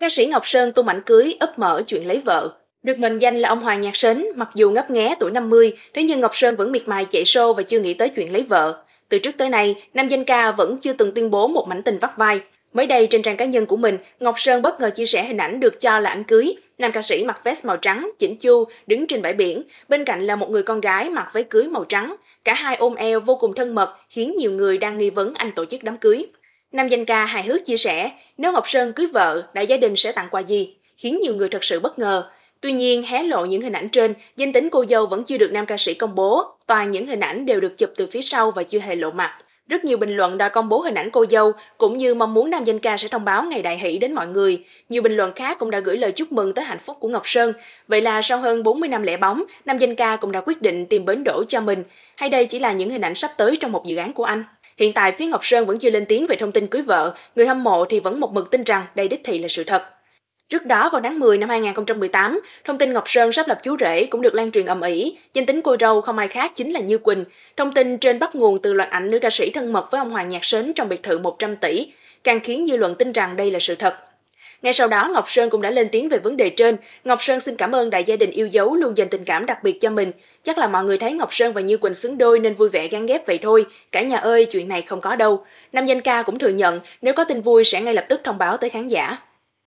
Ca sĩ Ngọc Sơn tu mảnh cưới ấp mở chuyện lấy vợ. Được mệnh danh là ông Hoàng Nhạc Sến, mặc dù ngấp nghé tuổi 50, thế nhưng Ngọc Sơn vẫn miệt mài chạy show và chưa nghĩ tới chuyện lấy vợ. Từ trước tới nay, nam danh ca vẫn chưa từng tuyên bố một mảnh tình vắt vai. Mới đây trên trang cá nhân của mình, Ngọc Sơn bất ngờ chia sẻ hình ảnh được cho là ảnh cưới. Nam ca sĩ mặc vest màu trắng, chỉnh chu, đứng trên bãi biển, bên cạnh là một người con gái mặc váy cưới màu trắng. Cả hai ôm eo vô cùng thân mật, khiến nhiều người đang nghi vấn anh tổ chức đám cưới. Nam danh ca hài hước chia sẻ, nếu Ngọc Sơn cưới vợ, đại gia đình sẽ tặng quà gì, khiến nhiều người thật sự bất ngờ. Tuy nhiên, hé lộ những hình ảnh trên, danh tính cô dâu vẫn chưa được nam ca sĩ công bố, toàn những hình ảnh đều được chụp từ phía sau và chưa hề lộ mặt. Rất nhiều bình luận đòi công bố hình ảnh cô dâu, cũng như mong muốn nam danh ca sẽ thông báo ngày đại hỷ đến mọi người. Nhiều bình luận khác cũng đã gửi lời chúc mừng tới hạnh phúc của Ngọc Sơn. Vậy là sau hơn 40 năm lẻ bóng, nam danh ca cũng đã quyết định tìm bến đổ cho mình. Hay đây chỉ là những hình ảnh sắp tới trong một dự án của anh? Hiện tại phía Ngọc Sơn vẫn chưa lên tiếng về thông tin cưới vợ, người hâm mộ thì vẫn một mực tin rằng đây đích thị là sự thật. Trước đó vào tháng 10 năm 2018, thông tin Ngọc Sơn sắp lập chú rể cũng được lan truyền ầm ĩ, danh tính cô dâu không ai khác chính là Như Quỳnh. Thông tin trên bắt nguồn từ loạt ảnh nữ ca sĩ thân mật với ông Hoàng Nhạc Sến trong biệt thự 100 tỷ, càng khiến dư luận tin rằng đây là sự thật. Ngay sau đó, Ngọc Sơn cũng đã lên tiếng về vấn đề trên. Ngọc Sơn xin cảm ơn đại gia đình yêu dấu luôn dành tình cảm đặc biệt cho mình. Chắc là mọi người thấy Ngọc Sơn và Như Quỳnh xứng đôi nên vui vẻ gắn ghép vậy thôi. Cả nhà ơi, chuyện này không có đâu. Nam danh ca cũng thừa nhận nếu có tin vui sẽ ngay lập tức thông báo tới khán giả.